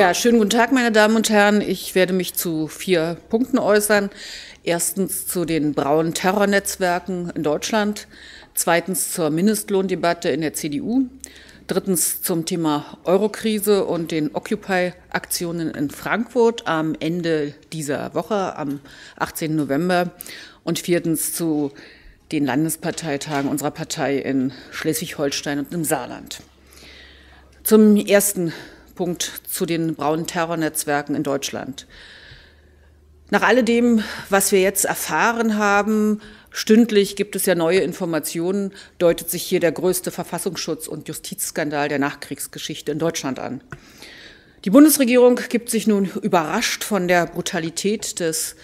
Ja, schönen guten Tag, meine Damen und Herren. Ich werde mich zu vier Punkten äußern. Erstens zu den braunen Terrornetzwerken in Deutschland. Zweitens zur Mindestlohndebatte in der CDU. Drittens zum Thema Eurokrise und den Occupy-Aktionen in Frankfurt am Ende dieser Woche, am 18. November. Und viertens zu den Landesparteitagen unserer Partei in Schleswig-Holstein und im Saarland. Zum ersten Bezugspunkt zu den braunen Terrornetzwerken in Deutschland. Nach alledem, was wir jetzt erfahren haben, stündlich gibt es ja neue Informationen, deutet sich hier der größte Verfassungsschutz- und Justizskandal der Nachkriegsgeschichte in Deutschland an. Die Bundesregierung gibt sich nun überrascht von der Brutalität des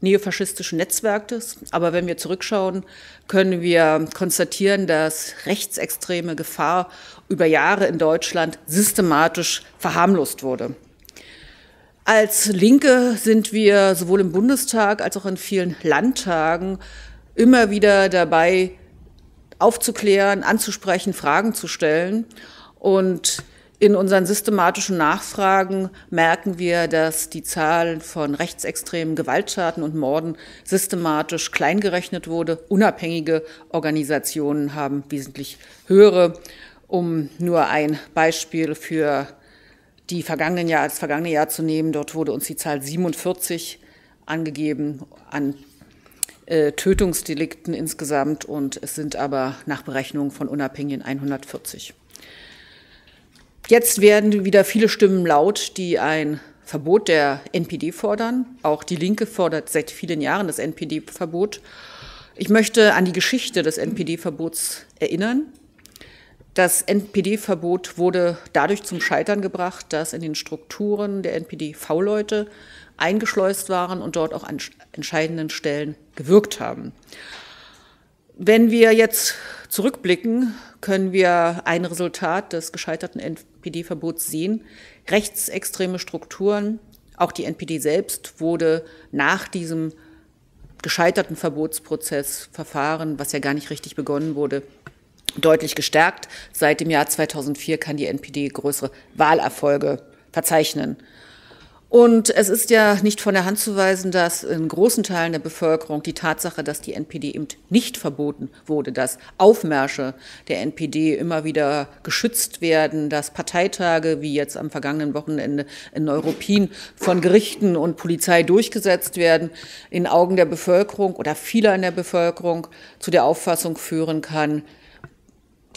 neofaschistischen Netzwerkes. Aber wenn wir zurückschauen, können wir konstatieren, dass rechtsextreme Gefahr über Jahre in Deutschland systematisch verharmlost wurde. Als Linke sind wir sowohl im Bundestag als auch in vielen Landtagen immer wieder dabei, aufzuklären, anzusprechen, Fragen zu stellen. Und in unseren systematischen Nachfragen merken wir, dass die Zahl von rechtsextremen Gewalttaten und Morden systematisch kleingerechnet wurde. Unabhängige Organisationen haben wesentlich höhere, um nur ein Beispiel für die vergangenen Jahr, das vergangene Jahr zu nehmen. Dort wurde uns die Zahl 47 angegeben an äh, Tötungsdelikten insgesamt und es sind aber nach Berechnung von Unabhängigen 140. Jetzt werden wieder viele Stimmen laut, die ein Verbot der NPD fordern. Auch die Linke fordert seit vielen Jahren das NPD-Verbot. Ich möchte an die Geschichte des NPD-Verbots erinnern. Das NPD-Verbot wurde dadurch zum Scheitern gebracht, dass in den Strukturen der NPD V-Leute eingeschleust waren und dort auch an entscheidenden Stellen gewirkt haben. Wenn wir jetzt Zurückblicken können wir ein Resultat des gescheiterten NPD-Verbots sehen. Rechtsextreme Strukturen, auch die NPD selbst wurde nach diesem gescheiterten Verbotsprozessverfahren, was ja gar nicht richtig begonnen wurde, deutlich gestärkt. Seit dem Jahr 2004 kann die NPD größere Wahlerfolge verzeichnen. Und es ist ja nicht von der Hand zu weisen, dass in großen Teilen der Bevölkerung die Tatsache, dass die NPD eben nicht verboten wurde, dass Aufmärsche der NPD immer wieder geschützt werden, dass Parteitage wie jetzt am vergangenen Wochenende in Neuruppin von Gerichten und Polizei durchgesetzt werden, in Augen der Bevölkerung oder vieler in der Bevölkerung zu der Auffassung führen kann,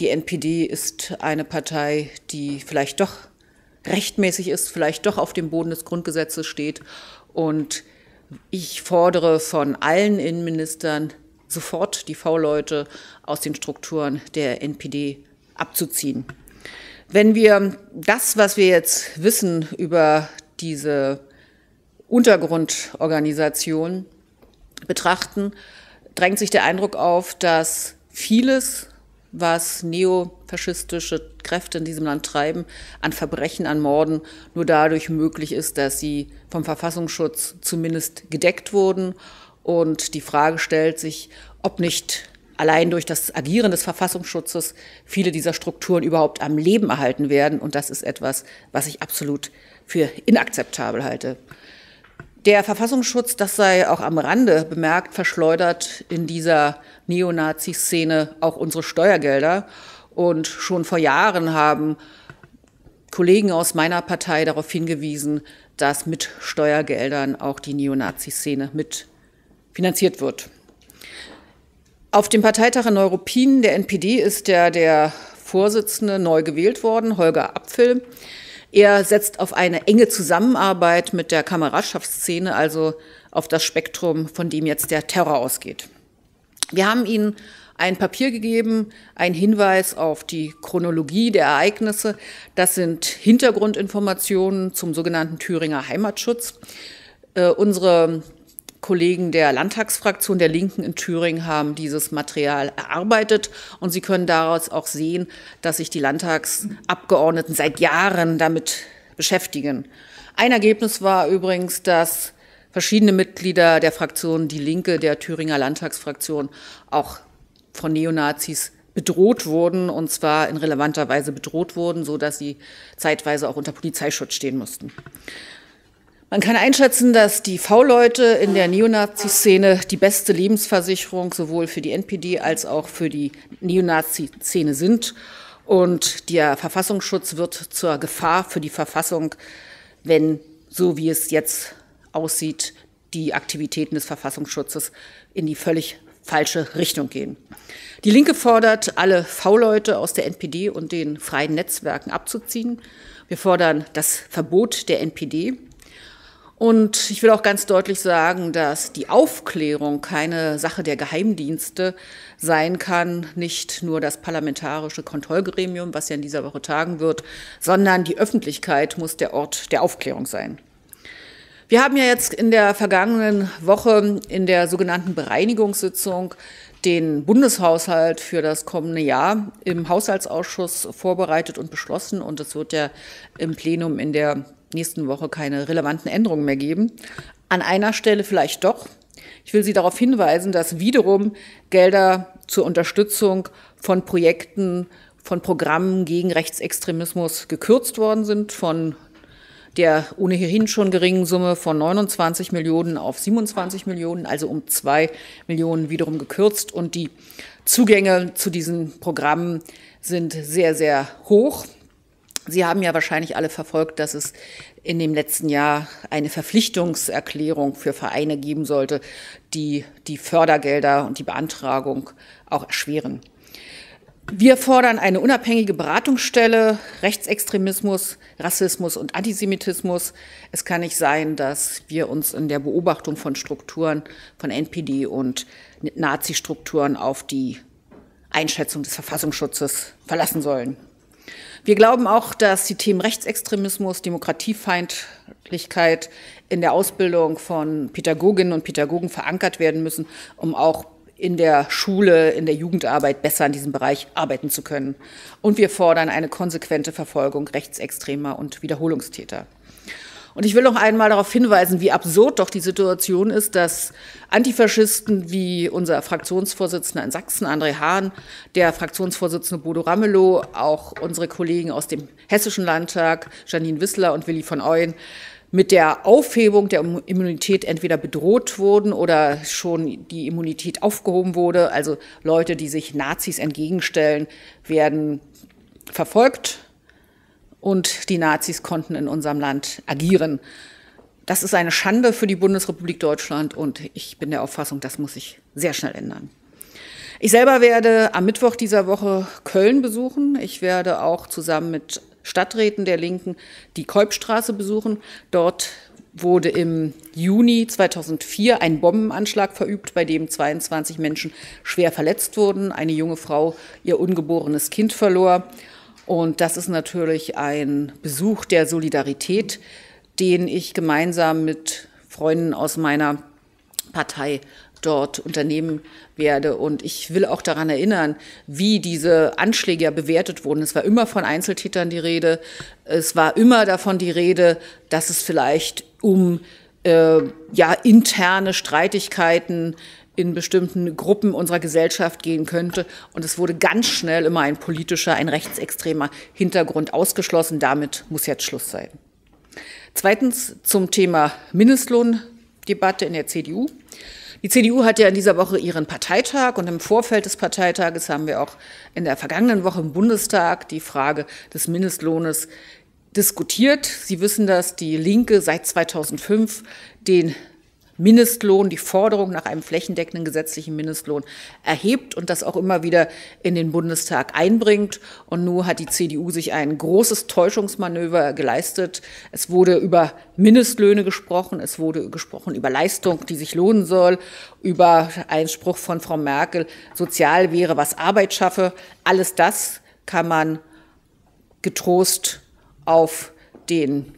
die NPD ist eine Partei, die vielleicht doch rechtmäßig ist, vielleicht doch auf dem Boden des Grundgesetzes steht. Und ich fordere von allen Innenministern sofort die V-Leute aus den Strukturen der NPD abzuziehen. Wenn wir das, was wir jetzt wissen über diese Untergrundorganisation betrachten, drängt sich der Eindruck auf, dass vieles was neofaschistische Kräfte in diesem Land treiben, an Verbrechen, an Morden, nur dadurch möglich ist, dass sie vom Verfassungsschutz zumindest gedeckt wurden. Und die Frage stellt sich, ob nicht allein durch das Agieren des Verfassungsschutzes viele dieser Strukturen überhaupt am Leben erhalten werden. Und das ist etwas, was ich absolut für inakzeptabel halte. Der Verfassungsschutz, das sei auch am Rande bemerkt, verschleudert in dieser Neonazi-Szene auch unsere Steuergelder. Und schon vor Jahren haben Kollegen aus meiner Partei darauf hingewiesen, dass mit Steuergeldern auch die Neonazi-Szene mitfinanziert wird. Auf dem Parteitag in Neuruppin der NPD ist der, der Vorsitzende neu gewählt worden, Holger Apfel. Er setzt auf eine enge Zusammenarbeit mit der Kameradschaftsszene, also auf das Spektrum, von dem jetzt der Terror ausgeht. Wir haben Ihnen ein Papier gegeben, ein Hinweis auf die Chronologie der Ereignisse. Das sind Hintergrundinformationen zum sogenannten Thüringer Heimatschutz. Äh, unsere Kollegen der Landtagsfraktion der Linken in Thüringen haben dieses Material erarbeitet und Sie können daraus auch sehen, dass sich die Landtagsabgeordneten seit Jahren damit beschäftigen. Ein Ergebnis war übrigens, dass verschiedene Mitglieder der Fraktion Die Linke, der Thüringer Landtagsfraktion, auch von Neonazis bedroht wurden und zwar in relevanter Weise bedroht wurden, so dass sie zeitweise auch unter Polizeischutz stehen mussten. Man kann einschätzen, dass die V-Leute in der Neonazi-Szene die beste Lebensversicherung sowohl für die NPD als auch für die Neonazi-Szene sind. Und der Verfassungsschutz wird zur Gefahr für die Verfassung, wenn so wie es jetzt aussieht, die Aktivitäten des Verfassungsschutzes in die völlig falsche Richtung gehen. Die Linke fordert, alle V-Leute aus der NPD und den freien Netzwerken abzuziehen. Wir fordern das Verbot der NPD. Und ich will auch ganz deutlich sagen, dass die Aufklärung keine Sache der Geheimdienste sein kann, nicht nur das parlamentarische Kontrollgremium, was ja in dieser Woche tagen wird, sondern die Öffentlichkeit muss der Ort der Aufklärung sein. Wir haben ja jetzt in der vergangenen Woche in der sogenannten Bereinigungssitzung den Bundeshaushalt für das kommende Jahr im Haushaltsausschuss vorbereitet und beschlossen. Und es wird ja im Plenum in der nächsten Woche keine relevanten Änderungen mehr geben. An einer Stelle vielleicht doch. Ich will Sie darauf hinweisen, dass wiederum Gelder zur Unterstützung von Projekten, von Programmen gegen Rechtsextremismus gekürzt worden sind, von der ohnehin schon geringen Summe von 29 Millionen auf 27 Millionen, also um 2 Millionen wiederum gekürzt. Und die Zugänge zu diesen Programmen sind sehr, sehr hoch. Sie haben ja wahrscheinlich alle verfolgt, dass es in dem letzten Jahr eine Verpflichtungserklärung für Vereine geben sollte, die die Fördergelder und die Beantragung auch erschweren. Wir fordern eine unabhängige Beratungsstelle, Rechtsextremismus, Rassismus und Antisemitismus. Es kann nicht sein, dass wir uns in der Beobachtung von Strukturen, von NPD und Nazi-Strukturen auf die Einschätzung des Verfassungsschutzes verlassen sollen. Wir glauben auch, dass die Themen Rechtsextremismus, Demokratiefeindlichkeit in der Ausbildung von Pädagoginnen und Pädagogen verankert werden müssen, um auch in der Schule, in der Jugendarbeit besser in diesem Bereich arbeiten zu können. Und wir fordern eine konsequente Verfolgung rechtsextremer und Wiederholungstäter. Und ich will noch einmal darauf hinweisen, wie absurd doch die Situation ist, dass Antifaschisten wie unser Fraktionsvorsitzender in Sachsen, André Hahn, der Fraktionsvorsitzende Bodo Ramelow, auch unsere Kollegen aus dem Hessischen Landtag, Janine Wissler und Willi von Euen, mit der Aufhebung der Immunität entweder bedroht wurden oder schon die Immunität aufgehoben wurde. Also Leute, die sich Nazis entgegenstellen, werden verfolgt und die Nazis konnten in unserem Land agieren. Das ist eine Schande für die Bundesrepublik Deutschland und ich bin der Auffassung, das muss sich sehr schnell ändern. Ich selber werde am Mittwoch dieser Woche Köln besuchen. Ich werde auch zusammen mit Stadträten der Linken die Kolbstraße besuchen. Dort wurde im Juni 2004 ein Bombenanschlag verübt, bei dem 22 Menschen schwer verletzt wurden. Eine junge Frau ihr ungeborenes Kind verlor. Und das ist natürlich ein Besuch der Solidarität, den ich gemeinsam mit Freunden aus meiner Partei dort unternehmen werde. Und ich will auch daran erinnern, wie diese Anschläge ja bewertet wurden. Es war immer von Einzeltätern die Rede. Es war immer davon die Rede, dass es vielleicht um äh, ja, interne Streitigkeiten in bestimmten Gruppen unserer Gesellschaft gehen könnte. Und es wurde ganz schnell immer ein politischer, ein rechtsextremer Hintergrund ausgeschlossen. Damit muss jetzt Schluss sein. Zweitens zum Thema Mindestlohndebatte in der CDU. Die CDU hat ja in dieser Woche ihren Parteitag und im Vorfeld des Parteitages haben wir auch in der vergangenen Woche im Bundestag die Frage des Mindestlohnes diskutiert. Sie wissen, dass die Linke seit 2005 den Mindestlohn, die Forderung nach einem flächendeckenden gesetzlichen Mindestlohn erhebt und das auch immer wieder in den Bundestag einbringt. Und nun hat die CDU sich ein großes Täuschungsmanöver geleistet. Es wurde über Mindestlöhne gesprochen, es wurde gesprochen über Leistung, die sich lohnen soll, über Einspruch von Frau Merkel, sozial wäre, was Arbeit schaffe. Alles das kann man getrost auf den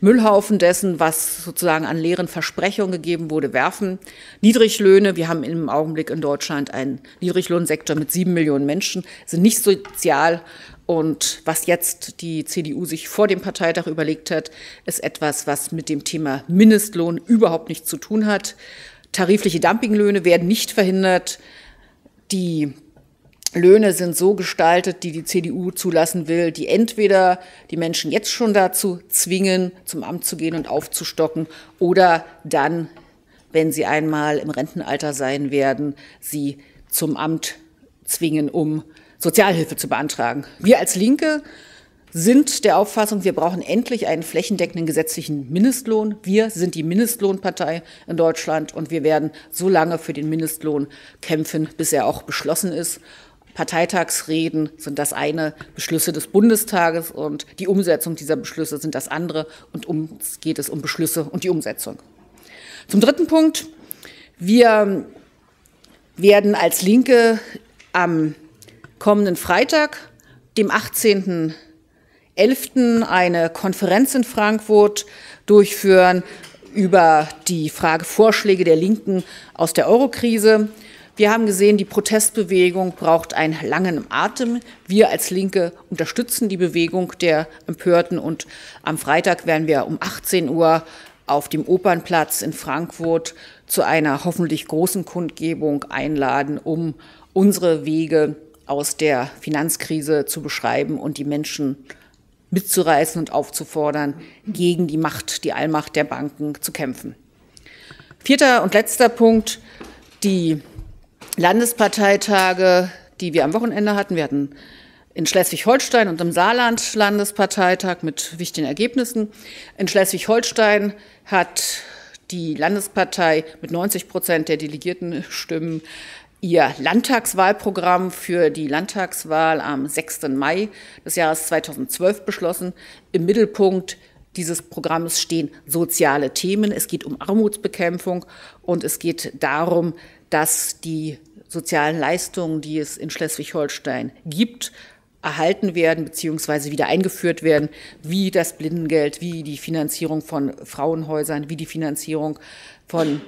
Müllhaufen dessen, was sozusagen an leeren Versprechungen gegeben wurde, werfen. Niedriglöhne, wir haben im Augenblick in Deutschland einen Niedriglohnsektor mit sieben Millionen Menschen, sind nicht sozial. Und was jetzt die CDU sich vor dem Parteitag überlegt hat, ist etwas, was mit dem Thema Mindestlohn überhaupt nichts zu tun hat. Tarifliche Dumpinglöhne werden nicht verhindert. Die Löhne sind so gestaltet, die die CDU zulassen will, die entweder die Menschen jetzt schon dazu zwingen, zum Amt zu gehen und aufzustocken oder dann, wenn sie einmal im Rentenalter sein werden, sie zum Amt zwingen, um Sozialhilfe zu beantragen. Wir als Linke sind der Auffassung, wir brauchen endlich einen flächendeckenden gesetzlichen Mindestlohn. Wir sind die Mindestlohnpartei in Deutschland und wir werden so lange für den Mindestlohn kämpfen, bis er auch beschlossen ist. Parteitagsreden sind das eine, Beschlüsse des Bundestages und die Umsetzung dieser Beschlüsse sind das andere und uns geht es um Beschlüsse und die Umsetzung. Zum dritten Punkt. Wir werden als Linke am kommenden Freitag, dem 18.11., eine Konferenz in Frankfurt durchführen über die Frage Vorschläge der Linken aus der Eurokrise. Wir haben gesehen, die Protestbewegung braucht einen langen Atem. Wir als Linke unterstützen die Bewegung der Empörten und am Freitag werden wir um 18 Uhr auf dem Opernplatz in Frankfurt zu einer hoffentlich großen Kundgebung einladen, um unsere Wege aus der Finanzkrise zu beschreiben und die Menschen mitzureißen und aufzufordern, gegen die Macht, die Allmacht der Banken zu kämpfen. Vierter und letzter Punkt, die Landesparteitage, die wir am Wochenende hatten. Wir hatten in Schleswig-Holstein und im Saarland Landesparteitag mit wichtigen Ergebnissen. In Schleswig-Holstein hat die Landespartei mit 90 Prozent der Delegiertenstimmen ihr Landtagswahlprogramm für die Landtagswahl am 6. Mai des Jahres 2012 beschlossen. Im Mittelpunkt dieses Programmes stehen soziale Themen. Es geht um Armutsbekämpfung und es geht darum, dass die sozialen Leistungen, die es in Schleswig-Holstein gibt, erhalten werden bzw. wieder eingeführt werden, wie das Blindengeld, wie die Finanzierung von Frauenhäusern, wie die Finanzierung von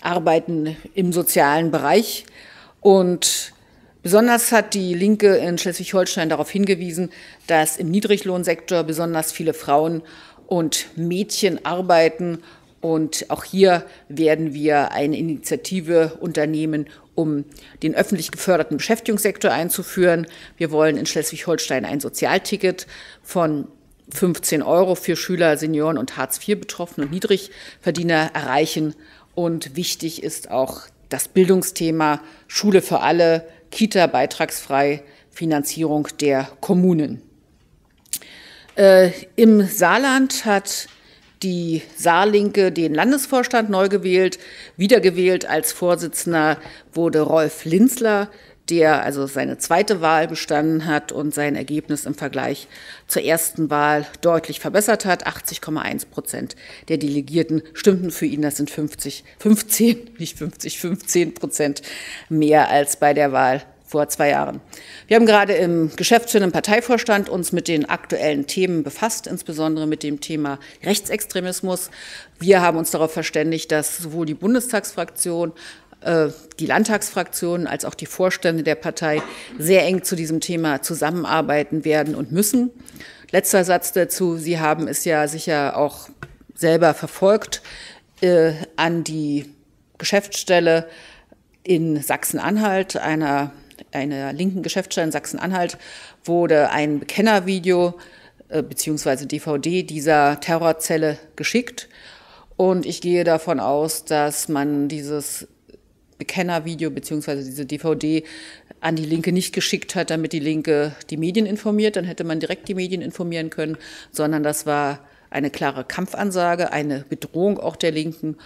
Arbeiten im sozialen Bereich. Und besonders hat die Linke in Schleswig-Holstein darauf hingewiesen, dass im Niedriglohnsektor besonders viele Frauen und Mädchen arbeiten und auch hier werden wir eine Initiative unternehmen, um den öffentlich geförderten Beschäftigungssektor einzuführen. Wir wollen in Schleswig-Holstein ein Sozialticket von 15 Euro für Schüler, Senioren und Hartz-IV-Betroffene und Niedrigverdiener erreichen. Und wichtig ist auch das Bildungsthema Schule für alle, Kita beitragsfrei, Finanzierung der Kommunen. Äh, Im Saarland hat die Saarlinke den Landesvorstand neu gewählt. Wiedergewählt als Vorsitzender wurde Rolf Linzler, der also seine zweite Wahl bestanden hat und sein Ergebnis im Vergleich zur ersten Wahl deutlich verbessert hat. 80,1 Prozent der Delegierten stimmten für ihn. Das sind 50, 15, nicht 50, 15 Prozent mehr als bei der Wahl vor zwei Jahren. Wir haben gerade im geschäftsführenden Parteivorstand uns mit den aktuellen Themen befasst, insbesondere mit dem Thema Rechtsextremismus. Wir haben uns darauf verständigt, dass sowohl die Bundestagsfraktion äh, die Landtagsfraktionen als auch die Vorstände der Partei sehr eng zu diesem Thema zusammenarbeiten werden und müssen. Letzter Satz dazu. Sie haben es ja sicher auch selber verfolgt äh, an die Geschäftsstelle in Sachsen-Anhalt, einer einer linken Geschäftsstelle in Sachsen-Anhalt wurde ein Bekennervideo äh, bzw. DVD dieser Terrorzelle geschickt. Und ich gehe davon aus, dass man dieses Bekennervideo bzw. diese DVD an die Linke nicht geschickt hat, damit die Linke die Medien informiert. Dann hätte man direkt die Medien informieren können, sondern das war eine klare Kampfansage, eine Bedrohung auch der Linken.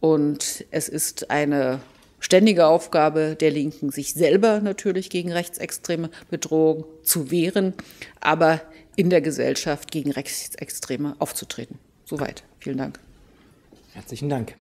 Und es ist eine ständige Aufgabe der Linken, sich selber natürlich gegen rechtsextreme Bedrohungen zu wehren, aber in der Gesellschaft gegen Rechtsextreme aufzutreten. Soweit. Vielen Dank. Herzlichen Dank.